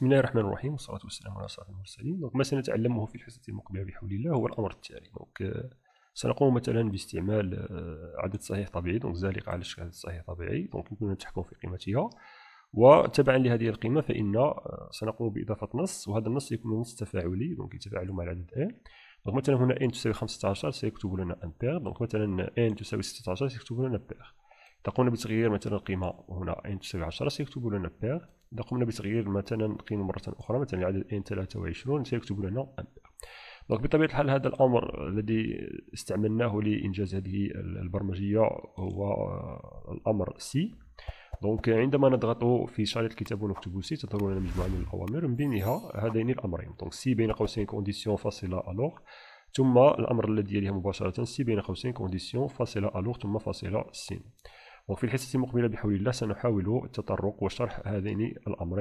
بسم الله الرحمن الرحيم والصلاة والسلام على أشرف المرسلين دونك ما سنتعلمه في الحصة المقبلة بحول الله هو الأمر التالي دونك سنقوم مثلا باستعمال آه، عدد صحيح طبيعي دونك زالق على الشكل عدد صحيح طبيعي دونك يمكننا التحكم في قيمتها وتبعا لهذه القيمة فإن آه، سنقوم بإضافة نص وهذا النص يكون نص تفاعلي دونك يتفاعل مع العدد ان دونك مثلا هنا ان تساوي 15 سيكتب لنا امبير دونك مثلا ان تساوي 16 سيكتب لنا بير تقوم بتغيير مثلا القيمة هنا ان تساوي 10 سيكتب لنا بير إذا قمنا بتغيير مثلا القيمة مرة أخرى مثلا العدد n 23 سيكتب لنا أمبير دونك بطبيعة الحال هذا الأمر الذي استعملناه لإنجاز هذه البرمجية هو آه، الأمر سي دونك عندما نضغط في شريط الكتاب ونكتب سي تظهر لنا مجموعة من الأوامر من بينها هذين الأمرين دونك سي بين قوسين كونديسيون فاصلة ألوغ ثم الأمر الذي يليها مباشرة سي بين قوسين كونديسيون فاصلة ألوغ ثم فاصلة سين وفي الحصة المقبلة بحول الله سنحاول التطرق وشرح هذين الأمرين